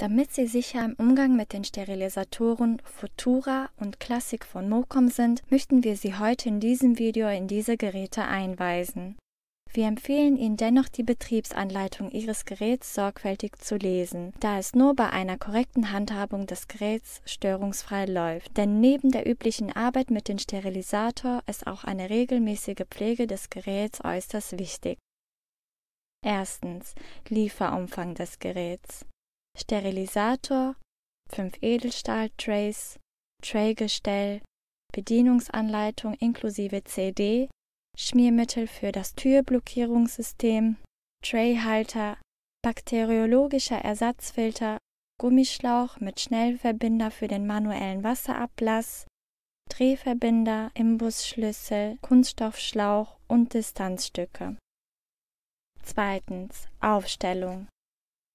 Damit sie sicher im Umgang mit den Sterilisatoren Futura und Classic von Mocom sind, möchten wir Sie heute in diesem Video in diese Geräte einweisen. Wir empfehlen Ihnen dennoch die Betriebsanleitung Ihres Geräts sorgfältig zu lesen, da es nur bei einer korrekten Handhabung des Geräts störungsfrei läuft. Denn neben der üblichen Arbeit mit dem Sterilisator ist auch eine regelmäßige Pflege des Geräts äußerst wichtig. Erstens Lieferumfang des Geräts. Sterilisator, 5 Edelstahl-Trays, Traygestell, Bedienungsanleitung inklusive CD, Schmiermittel für das Türblockierungssystem, Trayhalter, bakteriologischer Ersatzfilter, Gummischlauch mit Schnellverbinder für den manuellen Wasserablass, Drehverbinder, Imbusschlüssel, Kunststoffschlauch und Distanzstücke. Zweitens Aufstellung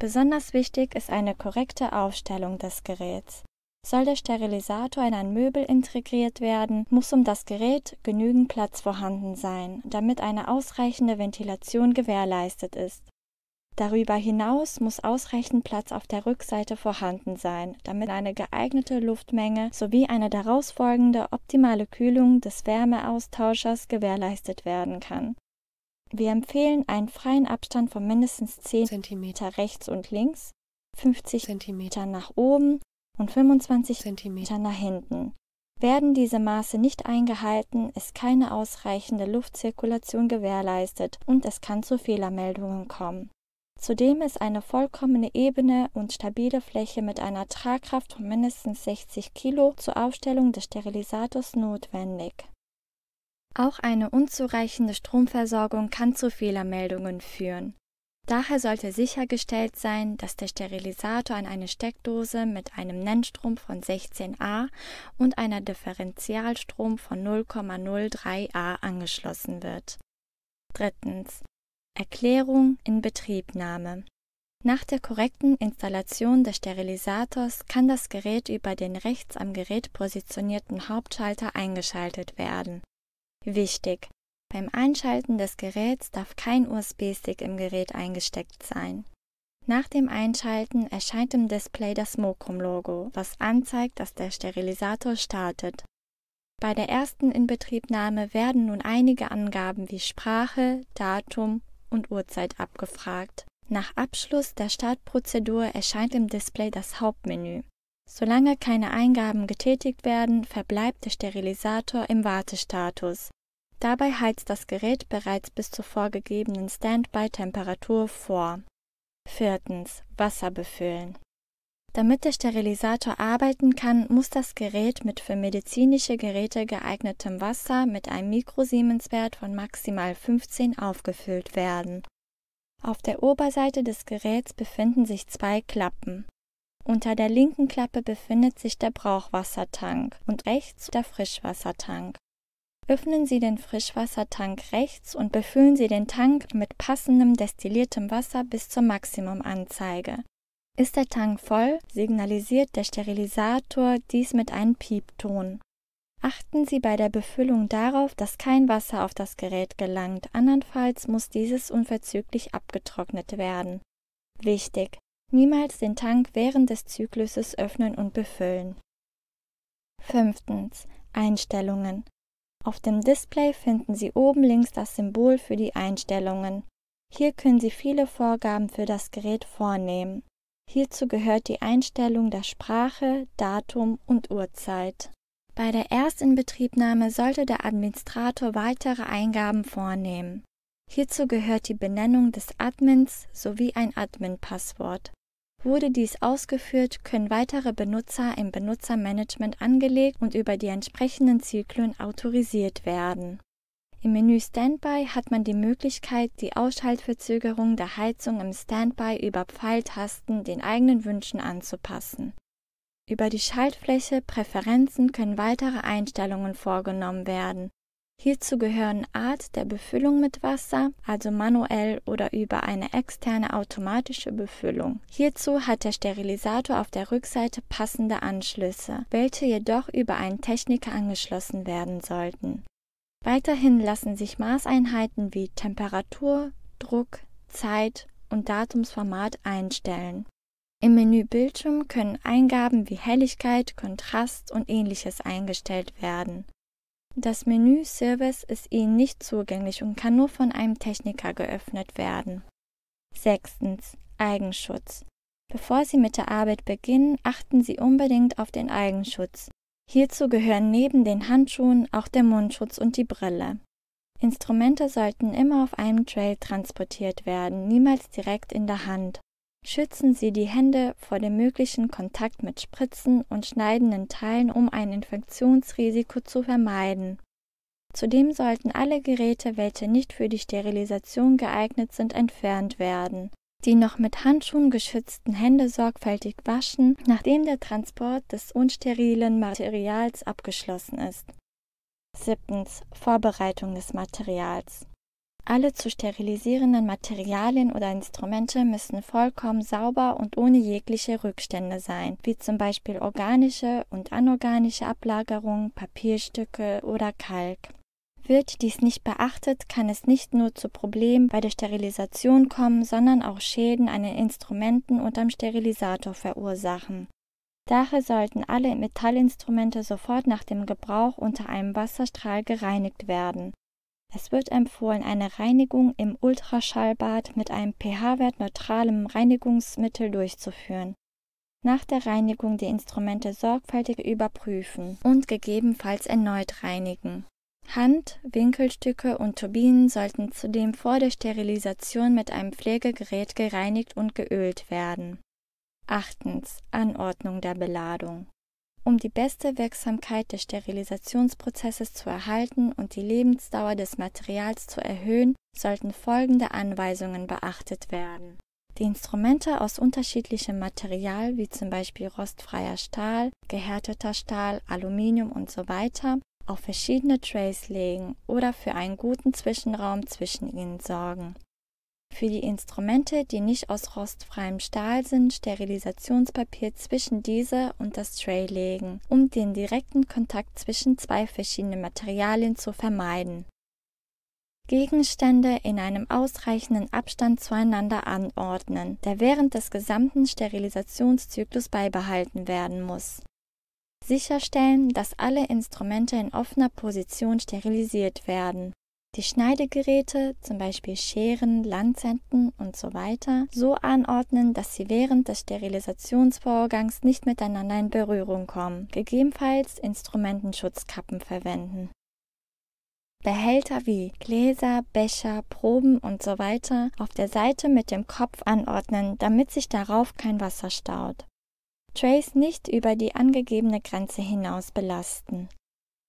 Besonders wichtig ist eine korrekte Aufstellung des Geräts. Soll der Sterilisator in ein Möbel integriert werden, muss um das Gerät genügend Platz vorhanden sein, damit eine ausreichende Ventilation gewährleistet ist. Darüber hinaus muss ausreichend Platz auf der Rückseite vorhanden sein, damit eine geeignete Luftmenge sowie eine daraus folgende optimale Kühlung des Wärmeaustauschers gewährleistet werden kann wir empfehlen einen freien Abstand von mindestens 10 cm rechts und links, 50 cm nach oben und 25 cm nach hinten. Werden diese Maße nicht eingehalten, ist keine ausreichende Luftzirkulation gewährleistet und es kann zu Fehlermeldungen kommen. Zudem ist eine vollkommene ebene und stabile Fläche mit einer Tragkraft von mindestens 60 Kilo zur Aufstellung des Sterilisators notwendig. Auch eine unzureichende Stromversorgung kann zu Fehlermeldungen führen. Daher sollte sichergestellt sein, dass der Sterilisator an eine Steckdose mit einem Nennstrom von 16a und einer Differentialstrom von 0,03a angeschlossen wird. Drittens. Erklärung in Betriebnahme. Nach der korrekten Installation des Sterilisators kann das Gerät über den rechts am Gerät positionierten Hauptschalter eingeschaltet werden. Wichtig! Beim Einschalten des Geräts darf kein USB-Stick im Gerät eingesteckt sein. Nach dem Einschalten erscheint im Display das Mokrum-Logo, was anzeigt, dass der Sterilisator startet. Bei der ersten Inbetriebnahme werden nun einige Angaben wie Sprache, Datum und Uhrzeit abgefragt. Nach Abschluss der Startprozedur erscheint im Display das Hauptmenü. Solange keine Eingaben getätigt werden, verbleibt der Sterilisator im Wartestatus. Dabei heizt das Gerät bereits bis zur vorgegebenen Standby-Temperatur vor. Viertens. Wasser befüllen. Damit der Sterilisator arbeiten kann, muss das Gerät mit für medizinische Geräte geeignetem Wasser mit einem Mikrosiemenswert von maximal 15 aufgefüllt werden. Auf der Oberseite des Geräts befinden sich zwei Klappen. Unter der linken Klappe befindet sich der Brauchwassertank und rechts der Frischwassertank. Öffnen Sie den Frischwassertank rechts und befüllen Sie den Tank mit passendem destilliertem Wasser bis zur Maximumanzeige. Ist der Tank voll, signalisiert der Sterilisator dies mit einem Piepton. Achten Sie bei der Befüllung darauf, dass kein Wasser auf das Gerät gelangt, andernfalls muss dieses unverzüglich abgetrocknet werden. Wichtig: Niemals den Tank während des Zykluses öffnen und befüllen. 5. Einstellungen. Auf dem Display finden Sie oben links das Symbol für die Einstellungen. Hier können Sie viele Vorgaben für das Gerät vornehmen. Hierzu gehört die Einstellung der Sprache, Datum und Uhrzeit. Bei der Erstinbetriebnahme sollte der Administrator weitere Eingaben vornehmen. Hierzu gehört die Benennung des Admins sowie ein Admin-Passwort. Wurde dies ausgeführt, können weitere Benutzer im Benutzermanagement angelegt und über die entsprechenden Zyklen autorisiert werden. Im Menü Standby hat man die Möglichkeit, die Ausschaltverzögerung der Heizung im Standby über Pfeiltasten den eigenen Wünschen anzupassen. Über die Schaltfläche Präferenzen können weitere Einstellungen vorgenommen werden Hierzu gehören Art der Befüllung mit Wasser, also manuell oder über eine externe automatische Befüllung. Hierzu hat der Sterilisator auf der Rückseite passende Anschlüsse, welche jedoch über einen Techniker angeschlossen werden sollten. Weiterhin lassen sich Maßeinheiten wie Temperatur, Druck, Zeit und Datumsformat einstellen. Im Menü Bildschirm können Eingaben wie Helligkeit, Kontrast und ähnliches eingestellt werden das Menü-Service ist Ihnen nicht zugänglich und kann nur von einem Techniker geöffnet werden. Sechstens. Eigenschutz. Bevor Sie mit der Arbeit beginnen, achten Sie unbedingt auf den Eigenschutz. Hierzu gehören neben den Handschuhen auch der Mundschutz und die Brille. Instrumente sollten immer auf einem Trail transportiert werden, niemals direkt in der Hand. Schützen Sie die Hände vor dem möglichen Kontakt mit Spritzen und schneidenden Teilen, um ein Infektionsrisiko zu vermeiden. Zudem sollten alle Geräte, welche nicht für die Sterilisation geeignet sind, entfernt werden. Die noch mit Handschuhen geschützten Hände sorgfältig waschen, nachdem der Transport des unsterilen Materials abgeschlossen ist. 7. Vorbereitung des Materials. Alle zu sterilisierenden Materialien oder Instrumente müssen vollkommen sauber und ohne jegliche Rückstände sein, wie zum Beispiel organische und anorganische Ablagerungen, Papierstücke oder Kalk. Wird dies nicht beachtet, kann es nicht nur zu Problemen bei der Sterilisation kommen, sondern auch Schäden an den Instrumenten und am Sterilisator verursachen. Daher sollten alle Metallinstrumente sofort nach dem Gebrauch unter einem Wasserstrahl gereinigt werden es wird empfohlen, eine Reinigung im Ultraschallbad mit einem pH-Wert neutralem Reinigungsmittel durchzuführen. Nach der Reinigung die Instrumente sorgfältig überprüfen und gegebenenfalls erneut reinigen. Hand, Winkelstücke und Turbinen sollten zudem vor der Sterilisation mit einem Pflegegerät gereinigt und geölt werden. 8. Anordnung der Beladung um die beste Wirksamkeit des Sterilisationsprozesses zu erhalten und die Lebensdauer des Materials zu erhöhen, sollten folgende Anweisungen beachtet werden. Die Instrumente aus unterschiedlichem Material, wie zum Beispiel rostfreier Stahl, gehärteter Stahl, Aluminium usw., so auf verschiedene Trays legen oder für einen guten Zwischenraum zwischen ihnen sorgen. Für die Instrumente, die nicht aus rostfreiem Stahl sind, Sterilisationspapier zwischen diese und das Tray legen, um den direkten Kontakt zwischen zwei verschiedenen Materialien zu vermeiden. Gegenstände in einem ausreichenden Abstand zueinander anordnen, der während des gesamten Sterilisationszyklus beibehalten werden muss. Sicherstellen, dass alle Instrumente in offener Position sterilisiert werden die Schneidegeräte, zum Beispiel Scheren, Lanzetten und so weiter, so anordnen, dass sie während des Sterilisationsvorgangs nicht miteinander in Berührung kommen, gegebenenfalls Instrumentenschutzkappen verwenden. Behälter wie Gläser, Becher, Proben und so weiter auf der Seite mit dem Kopf anordnen, damit sich darauf kein Wasser staut. Trays nicht über die angegebene Grenze hinaus belasten.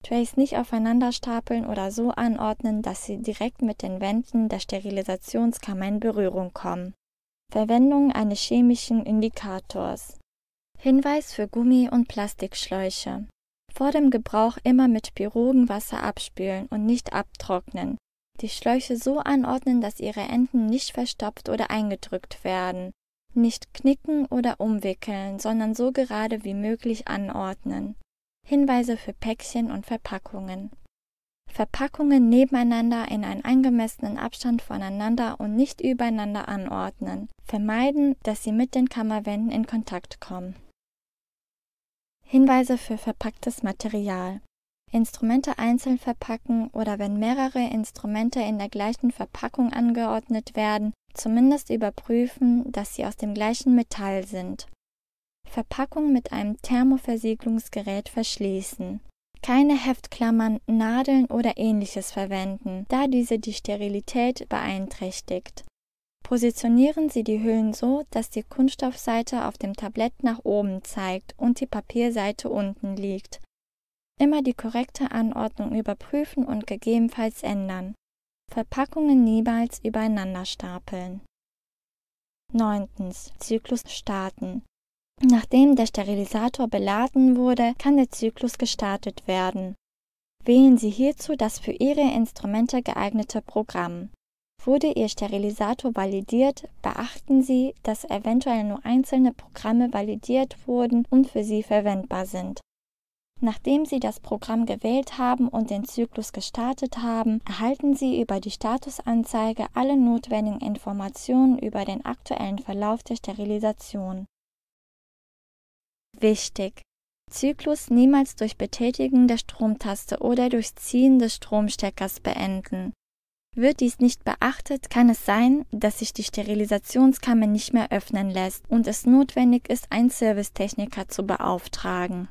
Trays nicht aufeinander stapeln oder so anordnen, dass sie direkt mit den Wänden der Sterilisationskammer in Berührung kommen. Verwendung eines chemischen Indikators. Hinweis für Gummi- und Plastikschläuche. Vor dem Gebrauch immer mit Pirogenwasser abspülen und nicht abtrocknen. Die Schläuche so anordnen, dass ihre Enden nicht verstopft oder eingedrückt werden. Nicht knicken oder umwickeln, sondern so gerade wie möglich anordnen. Hinweise für Päckchen und Verpackungen. Verpackungen nebeneinander in einen angemessenen Abstand voneinander und nicht übereinander anordnen. Vermeiden, dass sie mit den Kammerwänden in Kontakt kommen. Hinweise für verpacktes Material. Instrumente einzeln verpacken oder wenn mehrere Instrumente in der gleichen Verpackung angeordnet werden, zumindest überprüfen, dass sie aus dem gleichen Metall sind. Verpackung mit einem Thermoversiegelungsgerät verschließen. Keine Heftklammern, Nadeln oder ähnliches verwenden, da diese die Sterilität beeinträchtigt. Positionieren Sie die Hüllen so, dass die Kunststoffseite auf dem Tablett nach oben zeigt und die Papierseite unten liegt. Immer die korrekte Anordnung überprüfen und gegebenenfalls ändern. Verpackungen niemals übereinander stapeln. 9. Zyklus starten. Nachdem der Sterilisator beladen wurde, kann der Zyklus gestartet werden. Wählen Sie hierzu das für Ihre Instrumente geeignete Programm. Wurde Ihr Sterilisator validiert, beachten Sie, dass eventuell nur einzelne Programme validiert wurden und für Sie verwendbar sind. Nachdem Sie das Programm gewählt haben und den Zyklus gestartet haben, erhalten Sie über die Statusanzeige alle notwendigen Informationen über den aktuellen Verlauf der Sterilisation. Wichtig! Zyklus niemals durch Betätigen der Stromtaste oder durch Ziehen des Stromsteckers beenden. Wird dies nicht beachtet, kann es sein, dass sich die Sterilisationskammer nicht mehr öffnen lässt und es notwendig ist, einen Servicetechniker zu beauftragen.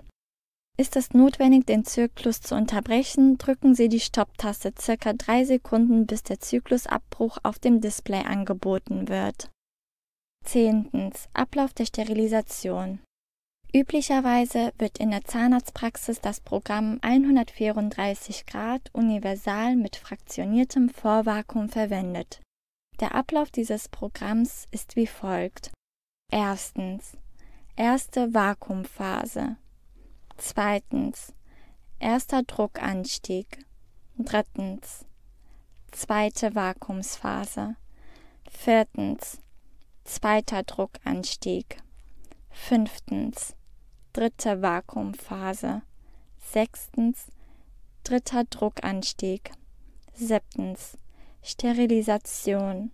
Ist es notwendig, den Zyklus zu unterbrechen, drücken Sie die Stopptaste circa drei Sekunden, bis der Zyklusabbruch auf dem Display angeboten wird. 10. Ablauf der Sterilisation. Üblicherweise wird in der Zahnarztpraxis das Programm 134 Grad universal mit fraktioniertem Vorvakuum verwendet. Der Ablauf dieses Programms ist wie folgt. Erstens. Erste Vakuumphase. Zweitens. Erster Druckanstieg. Drittens. Zweite Vakuumsphase. Viertens. Zweiter Druckanstieg. Fünftens dritte Vakuumphase. Sechstens, dritter Druckanstieg. Siebtens, Sterilisation.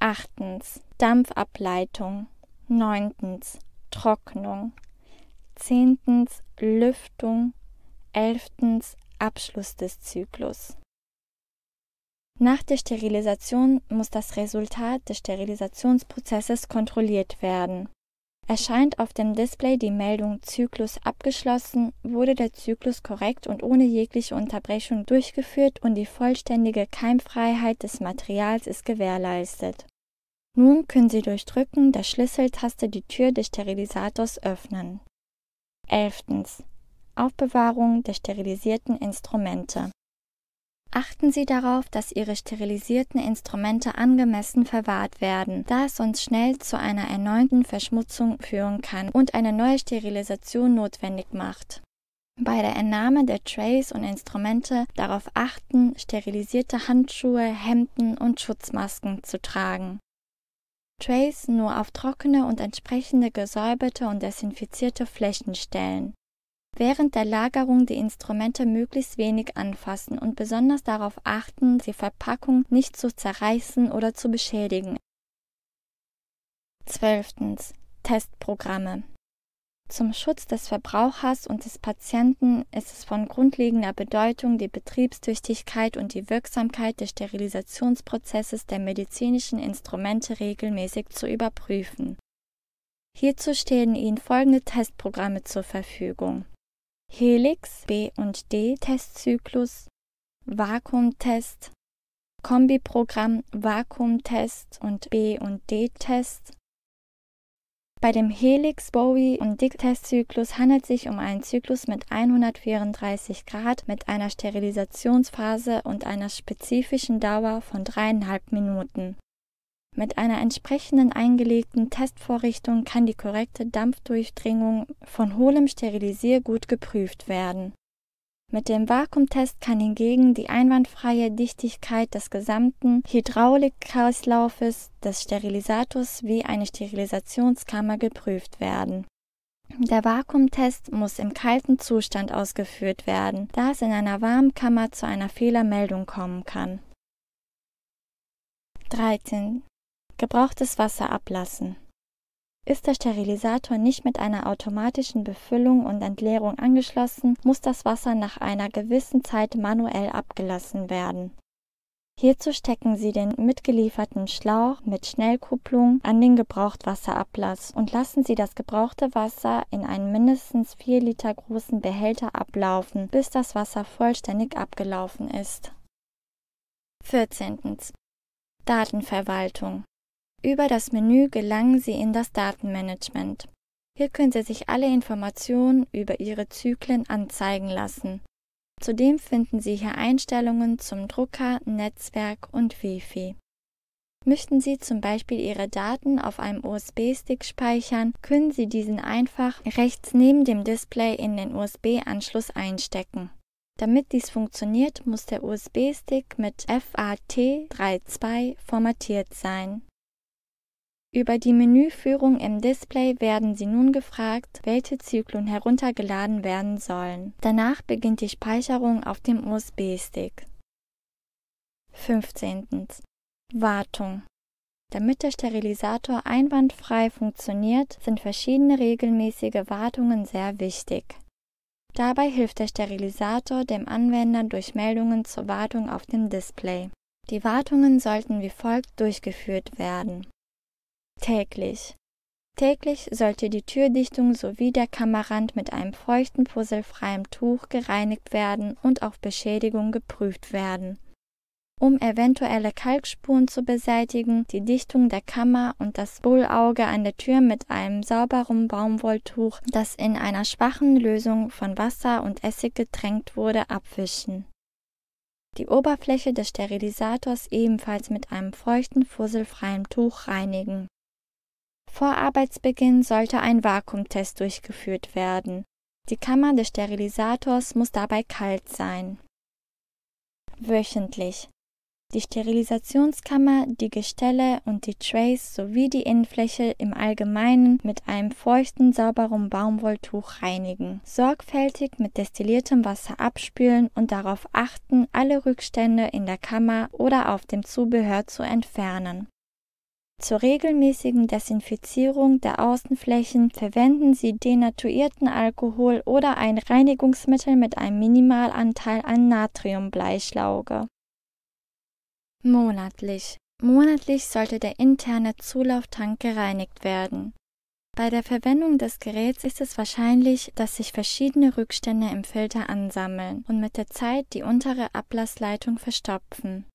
Achtens, Dampfableitung. Neuntens, Trocknung. Zehntens, Lüftung. Elftens, Abschluss des Zyklus. Nach der Sterilisation muss das Resultat des Sterilisationsprozesses kontrolliert werden Erscheint auf dem Display die Meldung Zyklus abgeschlossen, wurde der Zyklus korrekt und ohne jegliche Unterbrechung durchgeführt und die vollständige Keimfreiheit des Materials ist gewährleistet. Nun können Sie durch Drücken der Schlüsseltaste die Tür des Sterilisators öffnen. 11. Aufbewahrung der sterilisierten Instrumente Achten Sie darauf, dass Ihre sterilisierten Instrumente angemessen verwahrt werden, da es sonst schnell zu einer erneuten Verschmutzung führen kann und eine neue Sterilisation notwendig macht. Bei der Entnahme der Trays und Instrumente darauf achten, sterilisierte Handschuhe, Hemden und Schutzmasken zu tragen. Trays nur auf trockene und entsprechende gesäuberte und desinfizierte Flächen stellen. Während der Lagerung die Instrumente möglichst wenig anfassen und besonders darauf achten, die Verpackung nicht zu zerreißen oder zu beschädigen. 12. Testprogramme. Zum Schutz des Verbrauchers und des Patienten ist es von grundlegender Bedeutung, die Betriebstüchtigkeit und die Wirksamkeit des Sterilisationsprozesses der medizinischen Instrumente regelmäßig zu überprüfen. Hierzu stehen Ihnen folgende Testprogramme zur Verfügung. Helix B und D Testzyklus, Vakuumtest, Kombiprogramm Vakuumtest und B und D Test. Bei dem Helix, Bowie und Dick Testzyklus handelt es sich um einen Zyklus mit 134 Grad mit einer Sterilisationsphase und einer spezifischen Dauer von dreieinhalb Minuten. Mit einer entsprechenden eingelegten Testvorrichtung kann die korrekte Dampfdurchdringung von hohlem Sterilisiergut geprüft werden. Mit dem Vakuumtest kann hingegen die einwandfreie Dichtigkeit des gesamten Hydraulikkreislaufes des Sterilisators wie eine Sterilisationskammer geprüft werden. Der Vakuumtest muss im kalten Zustand ausgeführt werden, da es in einer warmen Kammer zu einer Fehlermeldung kommen kann. 13. Gebrauchtes Wasser ablassen. Ist der Sterilisator nicht mit einer automatischen Befüllung und Entleerung angeschlossen, muss das Wasser nach einer gewissen Zeit manuell abgelassen werden. Hierzu stecken Sie den mitgelieferten Schlauch mit Schnellkupplung an den Gebrauchtwasserablass und lassen Sie das gebrauchte Wasser in einen mindestens 4 Liter großen Behälter ablaufen, bis das Wasser vollständig abgelaufen ist. 14. Datenverwaltung über das Menü gelangen Sie in das Datenmanagement. Hier können Sie sich alle Informationen über Ihre Zyklen anzeigen lassen. Zudem finden Sie hier Einstellungen zum Drucker, Netzwerk und Wi-Fi. Möchten Sie zum Beispiel Ihre Daten auf einem USB-Stick speichern, können Sie diesen einfach rechts neben dem Display in den USB-Anschluss einstecken. Damit dies funktioniert, muss der USB-Stick mit FAT32 formatiert sein. Über die Menüführung im Display werden Sie nun gefragt, welche Zyklen heruntergeladen werden sollen. Danach beginnt die Speicherung auf dem USB-Stick. 15. Wartung. Damit der Sterilisator einwandfrei funktioniert, sind verschiedene regelmäßige Wartungen sehr wichtig. Dabei hilft der Sterilisator dem Anwender durch Meldungen zur Wartung auf dem Display. Die Wartungen sollten wie folgt durchgeführt werden. Täglich. Täglich sollte die Türdichtung sowie der Kammerrand mit einem feuchten puzzelfreien Tuch gereinigt werden und auf Beschädigung geprüft werden. Um eventuelle Kalkspuren zu beseitigen, die Dichtung der Kammer und das Bullauge an der Tür mit einem sauberen Baumwolltuch, das in einer schwachen Lösung von Wasser und Essig getränkt wurde, abwischen. Die Oberfläche des Sterilisators ebenfalls mit einem feuchten, fusselfreien Tuch reinigen vor Arbeitsbeginn sollte ein Vakuumtest durchgeführt werden. Die Kammer des Sterilisators muss dabei kalt sein. Wöchentlich. Die Sterilisationskammer, die Gestelle und die Trays sowie die Innenfläche im Allgemeinen mit einem feuchten, sauberen Baumwolltuch reinigen. Sorgfältig mit destilliertem Wasser abspülen und darauf achten, alle Rückstände in der Kammer oder auf dem Zubehör zu entfernen. Zur regelmäßigen Desinfizierung der Außenflächen verwenden Sie denaturierten Alkohol oder ein Reinigungsmittel mit einem Minimalanteil an Natriumbleischlauge. Monatlich. Monatlich sollte der interne Zulauftank gereinigt werden. Bei der Verwendung des Geräts ist es wahrscheinlich, dass sich verschiedene Rückstände im Filter ansammeln und mit der Zeit die untere Ablassleitung verstopfen.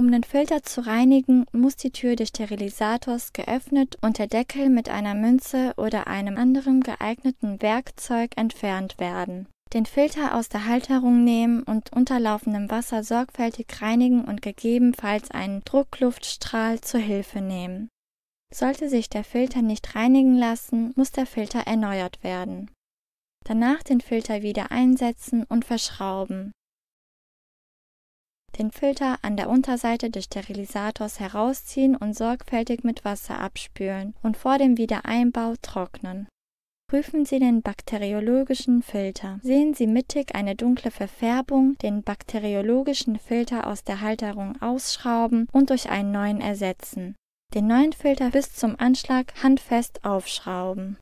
Um den Filter zu reinigen, muss die Tür des Sterilisators geöffnet und der Deckel mit einer Münze oder einem anderen geeigneten Werkzeug entfernt werden. Den Filter aus der Halterung nehmen und unterlaufendem Wasser sorgfältig reinigen und gegebenenfalls einen Druckluftstrahl zur Hilfe nehmen. Sollte sich der Filter nicht reinigen lassen, muss der Filter erneuert werden. Danach den Filter wieder einsetzen und verschrauben den Filter an der Unterseite des Sterilisators herausziehen und sorgfältig mit Wasser abspülen und vor dem Wiedereinbau trocknen. Prüfen Sie den bakteriologischen Filter. Sehen Sie mittig eine dunkle Verfärbung, den bakteriologischen Filter aus der Halterung ausschrauben und durch einen neuen ersetzen. Den neuen Filter bis zum Anschlag handfest aufschrauben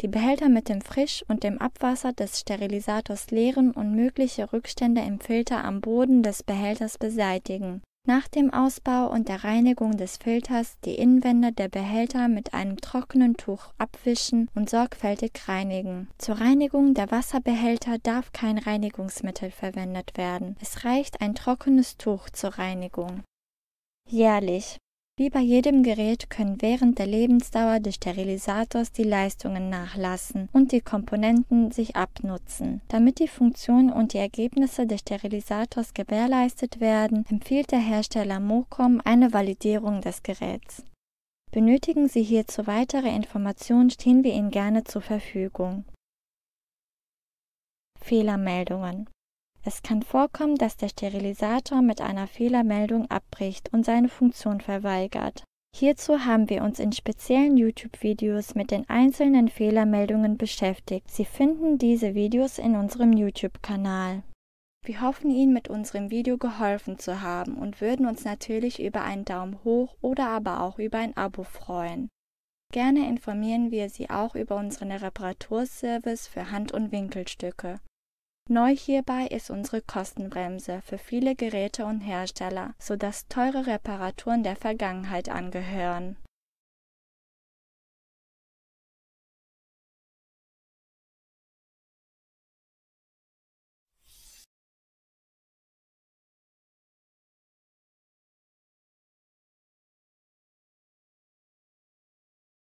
die Behälter mit dem Frisch- und dem Abwasser des Sterilisators leeren und mögliche Rückstände im Filter am Boden des Behälters beseitigen. Nach dem Ausbau und der Reinigung des Filters die Innenwände der Behälter mit einem trockenen Tuch abwischen und sorgfältig reinigen. Zur Reinigung der Wasserbehälter darf kein Reinigungsmittel verwendet werden. Es reicht ein trockenes Tuch zur Reinigung. Jährlich wie bei jedem Gerät können während der Lebensdauer des Sterilisators die Leistungen nachlassen und die Komponenten sich abnutzen. Damit die Funktion und die Ergebnisse des Sterilisators gewährleistet werden, empfiehlt der Hersteller Mocom eine Validierung des Geräts. Benötigen Sie hierzu weitere Informationen, stehen wir Ihnen gerne zur Verfügung. Fehlermeldungen es kann vorkommen, dass der Sterilisator mit einer Fehlermeldung abbricht und seine Funktion verweigert. Hierzu haben wir uns in speziellen YouTube-Videos mit den einzelnen Fehlermeldungen beschäftigt. Sie finden diese Videos in unserem YouTube-Kanal. Wir hoffen, Ihnen mit unserem Video geholfen zu haben und würden uns natürlich über einen Daumen hoch oder aber auch über ein Abo freuen. Gerne informieren wir Sie auch über unseren Reparaturservice für Hand- und Winkelstücke. Neu hierbei ist unsere Kostenbremse für viele Geräte und Hersteller, sodass teure Reparaturen der Vergangenheit angehören